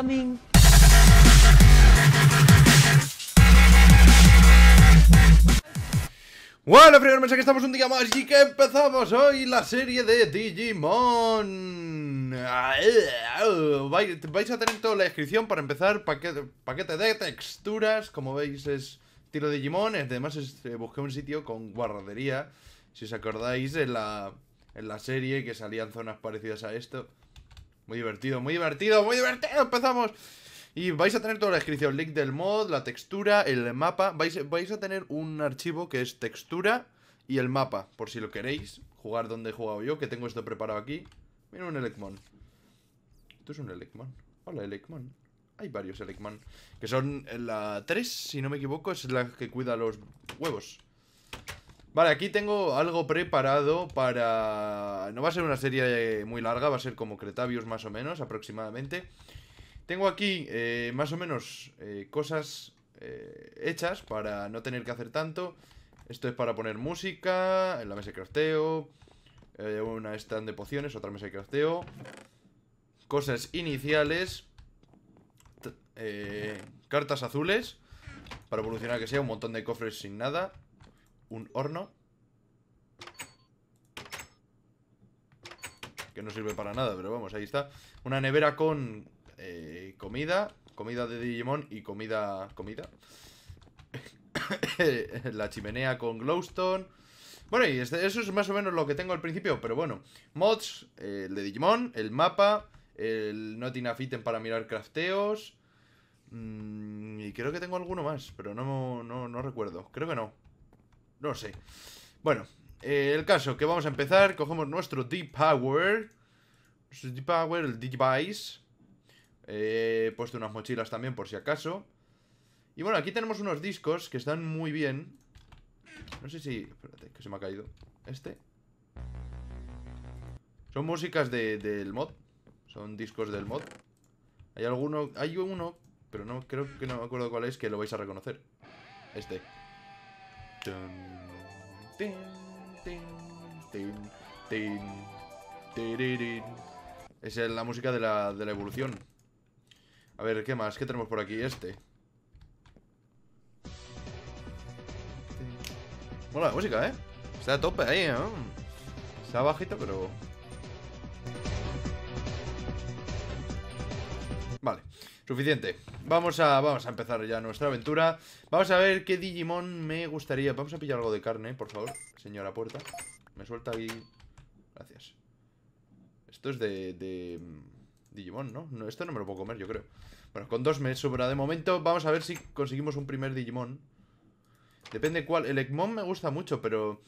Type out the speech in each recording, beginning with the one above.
coming. Bueno, primer mensaje, estamos un día más y que empezamos hoy la serie de Digimon. Vais a tener toda la descripción para empezar, paquete, de texturas, como veis es tiro de Digimon, además eh, busqué un sitio con guardería, si os acordáis, en la, en la serie que salían zonas parecidas a esto. Muy divertido, muy divertido, muy divertido. Empezamos. Y vais a tener toda la descripción, link del mod, la textura, el mapa. Vais, vais a tener un archivo que es textura y el mapa, por si lo queréis. Jugar donde he jugado yo, que tengo esto preparado aquí. Mira un Elecmon. Esto es un Elecmon. Hola, Elecmon. Hay varios Elecmon. Que son eh, la 3, si no me equivoco, es la que cuida los huevos. Vale, aquí tengo algo preparado para... No va a ser una serie muy larga, va a ser como Cretavius más o menos, aproximadamente. Tengo aquí eh, más o menos eh, cosas eh, hechas para no tener que hacer tanto. Esto es para poner música, en la mesa de crafteo, una stand de pociones, otra mesa de crafteo. Cosas iniciales, cartas azules, para evolucionar que sea, un montón de cofres sin nada un horno. Que no sirve para nada, pero vamos, ahí está. Una nevera con eh, comida, comida de Digimon y comida... comida. la chimenea con glowstone. Bueno, y este, eso es más o menos lo que tengo al principio, pero bueno. Mods, eh, el de Digimon, el mapa, el Not Enough Item para mirar crafteos. Mm, y creo que tengo alguno más, pero no, no, no recuerdo. Creo que no. No sé. Bueno, eh, el caso, que vamos a empezar. Cogemos nuestro Deep power Nuestro power el device he eh, puesto unas mochilas también por si acaso. Y bueno, aquí tenemos unos discos que están muy bien. No sé si... Espérate, que se me ha caído. Este. Son músicas de, del mod. Son discos del mod. Hay alguno... Hay uno, pero no creo que no me acuerdo cuál es, que lo vais a reconocer. Este. Esa es la música de la, evolución. A ver, ¿qué más? ¿Qué tenemos por aquí? Este. Mola la música, ¿eh? Está a tope ahí, ¿eh? Está bajito, pero Suficiente. Vamos a, vamos a empezar ya nuestra aventura. Vamos a ver qué Digimon me gustaría. Vamos a pillar algo de carne, por favor, señora puerta. Me suelta ahí. Gracias. Esto es de, de mm, Digimon, ¿no? Esto no me lo puedo comer, yo creo. Bueno, con dos me sobra de momento. Vamos a ver si conseguimos un primer Digimon. Depende cuál. El Ekmon me gusta mucho, pero...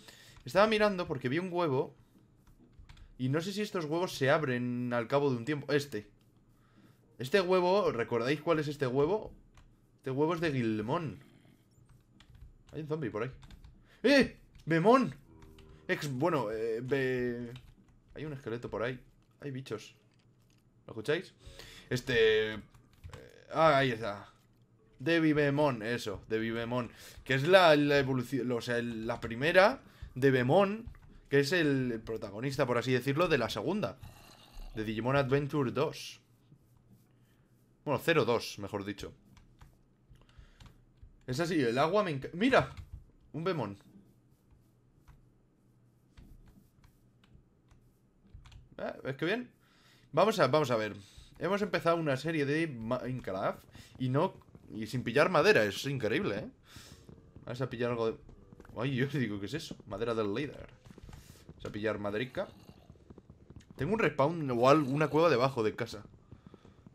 Estaba mirando porque vi un huevo. Y no sé si estos huevos se abren al cabo de un tiempo. Este. Este huevo, ¿recordáis cuál es este huevo? Este huevo es de Gilmón. Hay un zombie por ahí. ¡Eh! ¡Bemón! bueno, eh, Hay un esqueleto por ahí. Hay bichos. ¿Lo escucháis? Este... Eh, ah, ahí está. Debbie Bemón, eso, de Bemón. Que es la, evolución, o sea, la primera de Bemon, que es el protagonista, por así decirlo, de la segunda. De Digimon Adventure 2. Bueno, 0-2, mejor dicho. Es así, el agua me ¡Mira! Un bemón. Ah, ¿Ves que bien? Vamos a, vamos a ver. Hemos empezado una serie de Minecraft y no... Y sin pillar madera, es increíble, ¿eh? Vamos a pillar algo de... Ay, yo digo, ¿qué es eso? Madera del líder. Vamos a pillar maderica. Tengo un respawn o una cueva debajo de casa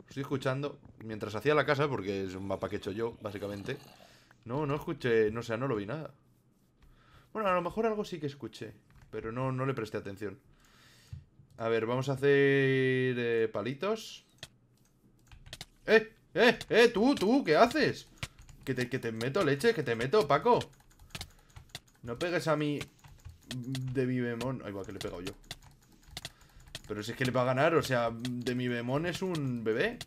estoy escuchando mientras hacía la casa, porque es un mapa que he hecho yo, básicamente. No, no escuché, no o sé, sea, no lo vi nada. Bueno, a lo mejor algo sí que escuché, pero no, no le presté atención. A ver, vamos a hacer eh, palitos. ¡Eh! ¡Eh! ¡Eh! ¡Tú, tú! ¿Qué haces? Que te, que te meto leche, que te meto, Paco. No pegues a mí mm, de Vivemon. Ay, va, que le he pegado yo. Pero si es que le va a ganar, o sea, de mi bemón es un bebé.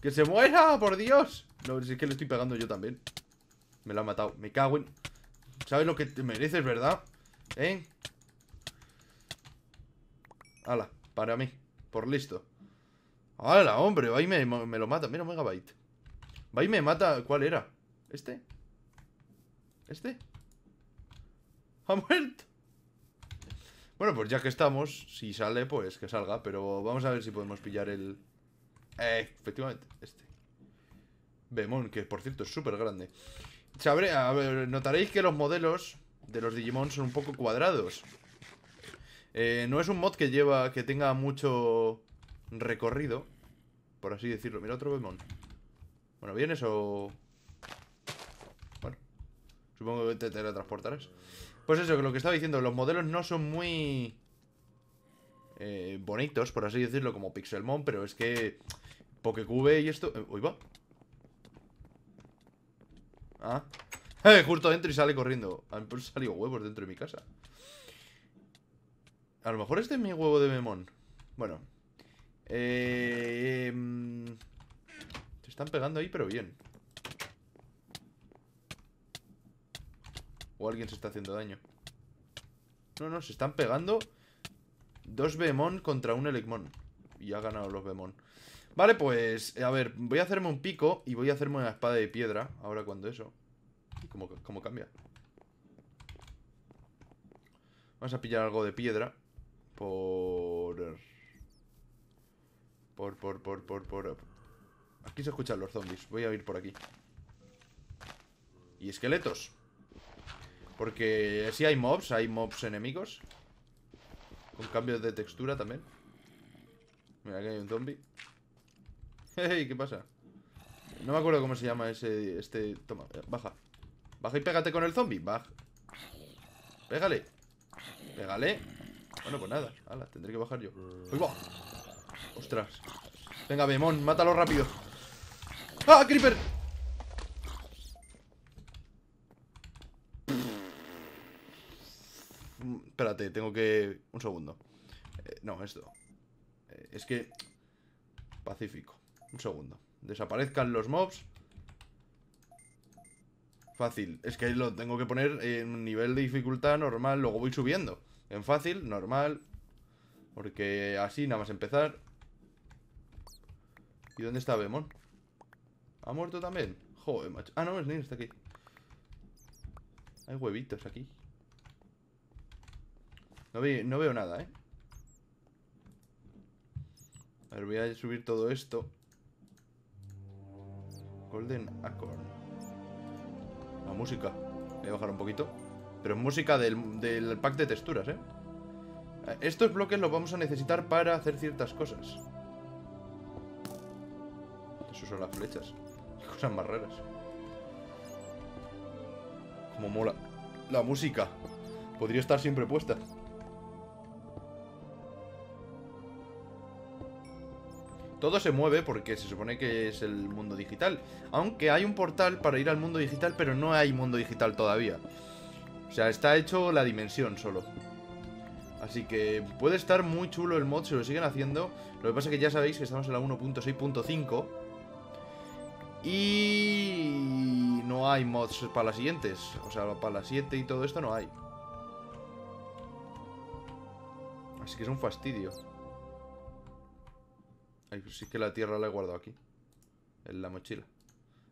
¡Que se muera, por Dios! No, si es que le estoy pegando yo también. Me lo ha matado. Me cago en... ¿Sabes lo que te mereces, verdad? ¿Eh? Hala, para mí. Por listo. ¡Hala, hombre! Va me, me lo mata. Mira, megabyte. Va y me mata. ¿Cuál era? ¿Este? ¿Este? ¿Ha muerto? Bueno, pues ya que estamos, si sale, pues que salga. Pero vamos a ver si podemos pillar el... Eh, efectivamente, este. Bemon, que por cierto es súper grande. Sabré, a ver, notaréis que los modelos de los Digimon son un poco cuadrados. Eh, no es un mod que lleva, que tenga mucho recorrido, por así decirlo. Mira otro Bemon. Bueno, ¿vienes o...? Bueno, supongo que te teletransportarás. Pues eso, que lo que estaba diciendo, los modelos no son muy... Eh, bonitos, por así decirlo, como Pixelmon, pero es que... Pokecube y esto... Eh, uy, va. Ah. Eh, justo dentro y sale corriendo. Han salido huevos dentro de mi casa. A lo mejor este es mi huevo de memón. Bueno. Eh, se em, están pegando ahí, pero bien. O alguien se está haciendo daño. No, no, se están pegando dos Bemon contra un Elecmon. Y ha ganado los Bemon. Vale, pues, a ver, voy a hacerme un pico y voy a hacerme una espada de piedra. Ahora cuando eso. ¿Cómo, cómo cambia? Vamos a pillar algo de piedra. Por... Por, por, por, por, por... Aquí se escuchan los zombies. Voy a ir por aquí. Y esqueletos. Porque si hay mobs, hay mobs enemigos. Con cambio de textura también. Mira, aquí hay un zombie. Hey, ¿qué pasa? No me acuerdo cómo se llama ese... Este... Toma, baja. Baja y pégate con el zombie. Baja. Pégale. Pégale. Bueno, pues nada. Ala, tendré que bajar yo. ¡Uy, ¡Ostras! Venga, Bemón, mátalo rápido. ¡Ah, Creeper! Espérate, tengo que... Un segundo. Eh, no, esto. Eh, es que... Pacífico. Un segundo. Desaparezcan los mobs. Fácil. Es que lo tengo que poner en nivel de dificultad normal. Luego voy subiendo. En fácil, normal. Porque así, nada más empezar. ¿Y dónde está Bemon? ¿Ha muerto también? Joder, macho. Ah, no, es niño, está aquí. Hay huevitos aquí. No, veo nada, ¿eh? A ver, voy a subir todo esto. Golden Acorn. La música. Voy a bajar un poquito. Pero es música del, pack de texturas, ¿eh? Estos bloques los vamos a necesitar para hacer ciertas cosas. Eso son las flechas. cosas más raras. Como mola. La música. Podría estar siempre puesta. Todo se mueve porque se supone que es el mundo digital. Aunque hay un portal para ir al mundo digital, pero no hay mundo digital todavía. O sea, está hecho la dimensión solo. Así que puede estar muy chulo el mod si lo siguen haciendo. Lo que pasa es que ya sabéis que estamos en la 1.6.5. Y no hay mods para las siguientes. O sea, para las 7 y todo esto no hay. Así que es un fastidio. Ay, pues sí que la tierra la he guardado aquí. En la mochila.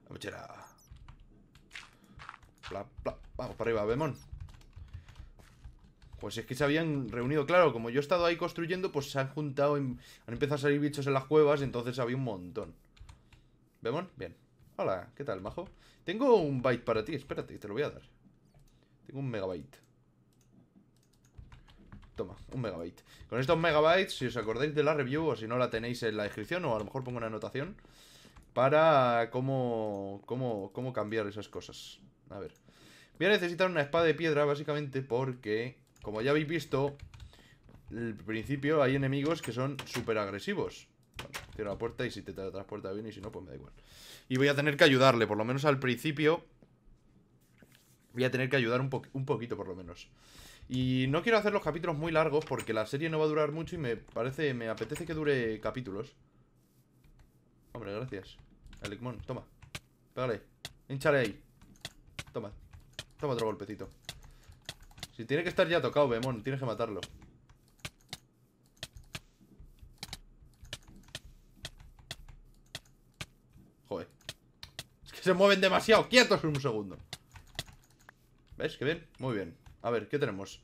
La mochila. Vamos para arriba, Bemón. Pues es que se habían reunido, claro, como yo he estado ahí construyendo, pues se han juntado, han empezado a salir bichos en las cuevas, entonces había un montón. ¿Bemón? Bien. Hola, ¿qué tal, majo? Tengo un byte para ti, espérate, te lo voy a dar. Tengo un megabyte. Toma, un megabyte. Con estos megabytes, si os acordáis de la review o si no la tenéis en la descripción o a lo mejor pongo una anotación para cómo, cómo, cómo cambiar esas cosas. A ver. Voy a necesitar una espada de piedra básicamente porque, como ya habéis visto, al principio hay enemigos que son súper agresivos. Bueno, cierro la puerta y si te transporta bien y si no, pues me da igual. Y voy a tener que ayudarle, por lo menos al principio. Voy a tener que ayudar un, un poquito, por lo menos. Y no quiero hacer los capítulos muy largos porque la serie no va a durar mucho y me parece, me apetece que dure capítulos. Hombre, gracias. Alecmon, toma. Pégale. Hinchale ahí. Toma. Toma otro golpecito. Si tiene que estar ya tocado, bemon tienes que matarlo. Joder. Es que se mueven demasiado. Quietos un segundo. ¿Ves? Que bien. Muy bien. A ver, ¿qué tenemos?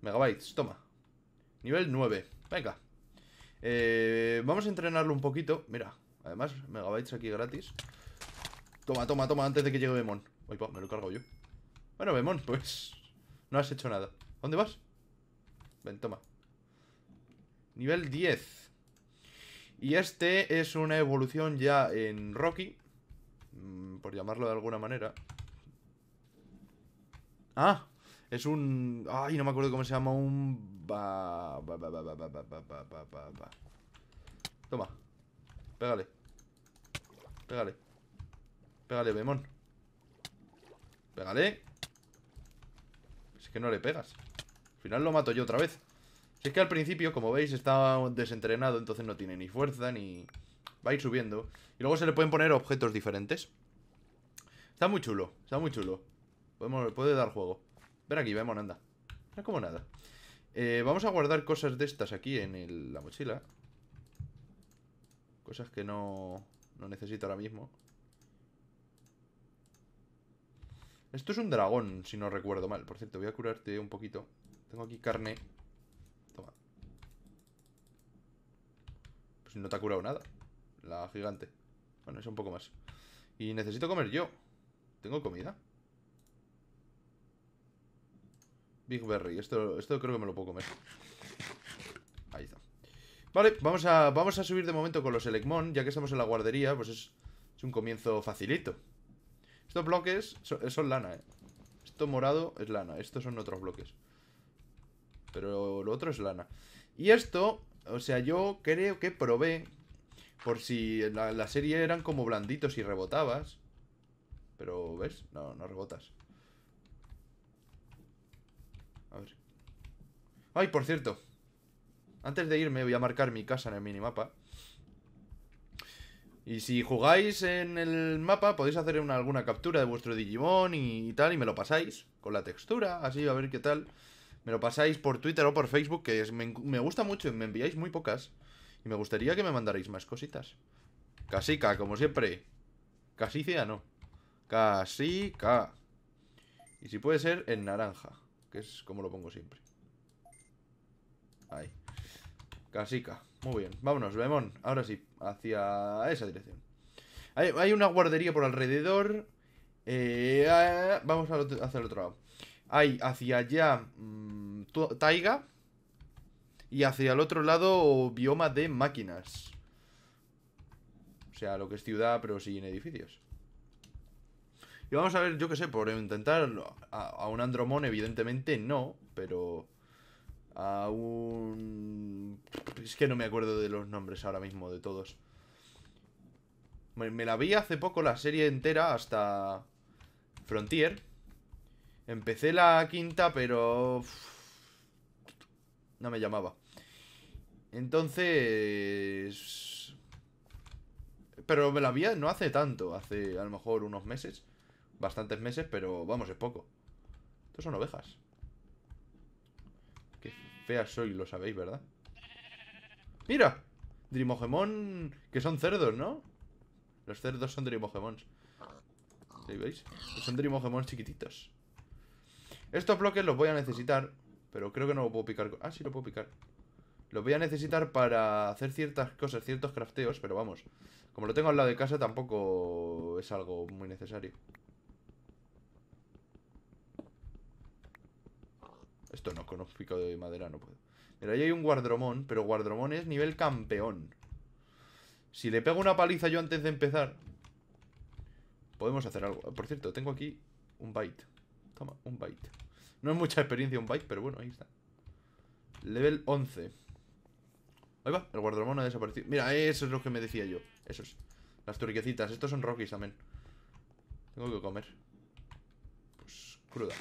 Megabytes, toma. Nivel 9, venga. Eh, vamos a entrenarlo un poquito. Mira, además, megabytes aquí gratis. Toma, toma, toma, antes de que llegue Bemon. me lo cargo yo. Bueno, Bemon, pues... No has hecho nada. ¿Dónde vas? Ven, toma. Nivel 10. Y este es una evolución ya en Rocky. Mm, por llamarlo de alguna manera. Ah, es un... Ay, no me acuerdo cómo se llama un... Toma. Pégale. Pégale. Pégale, Bemón. Pégale. Es que no le pegas. Al final lo mato yo otra vez. Si es que al principio, como veis, está desentrenado, entonces no tiene ni fuerza ni... Va a ir subiendo. Y luego se le pueden poner objetos diferentes. Está muy chulo, está muy chulo. puede dar juego. Ven aquí, vemos, anda. No como nada. Eh, vamos a guardar cosas de estas aquí en la mochila. Cosas que no, no necesito ahora mismo. Esto es un dragón, si no recuerdo mal. Por cierto, voy a curarte un poquito. Tengo aquí carne. Toma. Pues no te ha curado nada. La gigante. Bueno, es un poco más. Y necesito comer yo. ¿Tengo comida? Big Berry. Esto, esto creo que me lo puedo comer. Ahí está. Vale, vamos a, vamos a subir de momento con los Elecmon. Ya que estamos en la guardería, pues es, un comienzo facilito. Estos bloques eh, son, lana, ¿eh? Esto morado es lana. Estos son otros bloques. Pero lo otro es lana. Y esto, o sea, yo creo que probé... Por si la, la serie eran como blanditos y rebotabas. Pero, ¿ves? No, no rebotas. Ay, por cierto. Antes de irme voy a marcar mi casa en el minimapa. Y si jugáis en el mapa, podéis hacer alguna captura de vuestro Digimon y, tal, y me lo pasáis con la textura, así a ver qué tal. Me lo pasáis por Twitter o por Facebook, que me, gusta mucho y me enviáis muy pocas. Y me gustaría que me mandarais más cositas. Casica, como siempre. Casicia, no. Casica. Y si puede ser, en naranja, que es como lo pongo siempre. Ahí. Casica. Muy bien. Vámonos, Bemón. Ahora sí, hacia esa dirección. Hay, una guardería por alrededor. Eh, ah, vamos a, hacia el otro lado. Hay hacia allá mm, taiga. Y hacia el otro lado bioma de máquinas. O sea, lo que es ciudad, pero sin edificios. Y vamos a ver, yo qué sé, por intentar a, a un Andromón, evidentemente no, pero... Aún Es que no me acuerdo de los nombres ahora mismo de todos. Me, la vi hace poco la serie entera hasta Frontier. Empecé la quinta, pero... No me llamaba. Entonces... Pero me la vi no hace tanto, hace a lo mejor unos meses. Bastantes meses, pero vamos, es poco. Estos son ovejas fea soy, lo sabéis, ¿verdad? ¡Mira! Drimogemón Que son cerdos, ¿no? Los cerdos son Drimogemons. ¿Sí veis? Son Drimogemons chiquititos. Estos bloques los voy a necesitar, pero creo que no lo puedo picar. Ah, sí lo puedo picar. Los voy a necesitar para hacer ciertas cosas, ciertos crafteos, pero vamos. Como lo tengo al lado de casa, tampoco es algo muy necesario. Esto no, con un pico de madera no puedo. Pero ahí hay un guardromón, pero guardromón es nivel campeón. Si le pego una paliza yo antes de empezar, podemos hacer algo. Ah, por cierto, tengo aquí un byte. Toma, un byte. No es mucha experiencia un byte, pero bueno, ahí está. Level 11. Ahí va, el guardromón ha desaparecido. Mira, eso es lo que me decía yo. Eso es. Las turquecitas. Estos son rockies también. Tengo que comer. Pues cruda.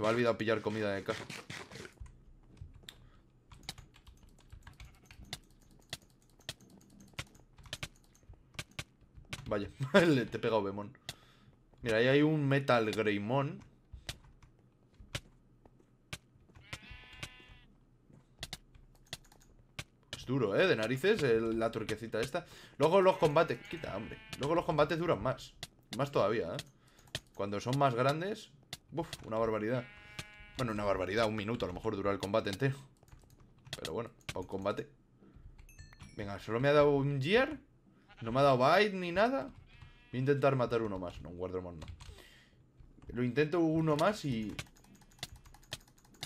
Se me ha olvidado pillar comida de casa. Vaya, le te he pegado Bemón. Mira, ahí hay un Metal Greymon. Es duro, ¿eh? De narices, la turquecita esta. Luego los combates... Quita, hombre. Luego los combates duran más. Más todavía, ¿eh? Cuando son más grandes, Uf, una barbaridad. Bueno, una barbaridad, un minuto a lo mejor duró el combate entero. Pero bueno, un combate. Venga, solo me ha dado un Gear. No me ha dado Bite ni nada. Voy a intentar matar uno más. No, un guardamon, no. Lo intento uno más y...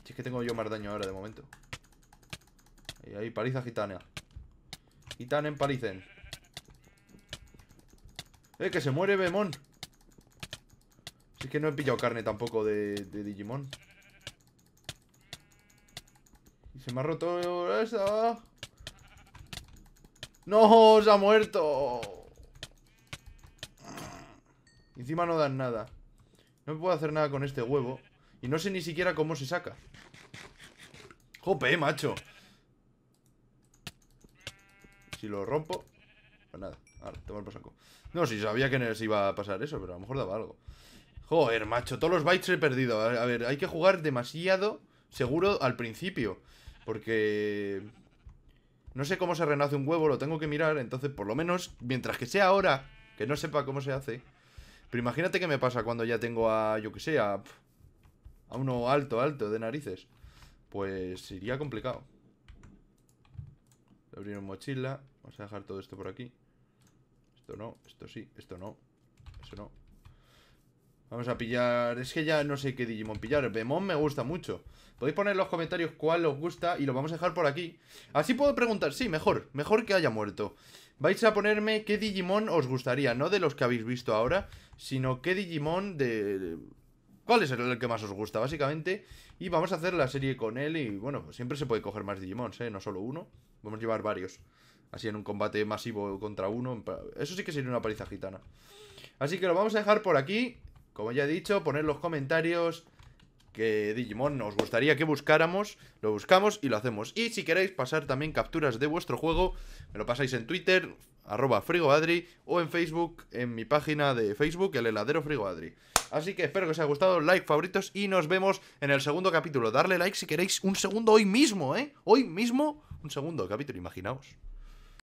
Si es que tengo yo más daño ahora de momento. Ahí, ahí, paliza gitana. Gitanen, palicen ¡Eh, que se muere Bemón! Es que no he pillado carne tampoco de, Digimon. Y se me ha roto esa. ¡No! ¡Se ha muerto! encima no dan nada. No puedo hacer nada con este huevo. Y no sé ni siquiera cómo se saca. ¡Jope, macho! Si lo rompo... Pues nada. Ahora, tomar el pasaco. No, si sabía que se iba a pasar eso, pero a lo mejor daba algo. Joder, macho, todos los bytes he perdido. A ver, hay que jugar demasiado seguro al principio. Porque... No sé cómo se renace un huevo, lo tengo que mirar. Entonces, por lo menos, mientras que sea ahora, que no sepa cómo se hace. Pero imagínate qué me pasa cuando ya tengo a, yo que sé, a, a uno alto, alto, de narices. Pues sería complicado. Abrir una mochila. Vamos a dejar todo esto por aquí. Esto no, esto sí, esto no, eso no. Vamos a pillar... Es que ya no sé qué Digimon pillar. Vemon me gusta mucho. Podéis poner en los comentarios cuál os gusta y lo vamos a dejar por aquí. Así puedo preguntar. Sí, mejor. Mejor que haya muerto. Vais a ponerme qué Digimon os gustaría. No de los que habéis visto ahora, sino qué Digimon de... ¿Cuál es el que más os gusta, básicamente? Y vamos a hacer la serie con él y, bueno, siempre se puede coger más Digimons, ¿eh? No solo uno. Vamos a llevar varios. Así en un combate masivo contra uno. Eso sí que sería una paliza gitana. Así que lo vamos a dejar por aquí. Como ya he dicho, poner los comentarios que Digimon nos gustaría que buscáramos, lo buscamos y lo hacemos. Y si queréis pasar también capturas de vuestro juego, me lo pasáis en Twitter, arroba frigoadri, o en Facebook, en mi página de Facebook, el heladero frigoadri. Así que espero que os haya gustado, like, favoritos, y nos vemos en el segundo capítulo. Darle like si queréis un segundo hoy mismo, ¿eh? Hoy mismo, un segundo capítulo, imaginaos.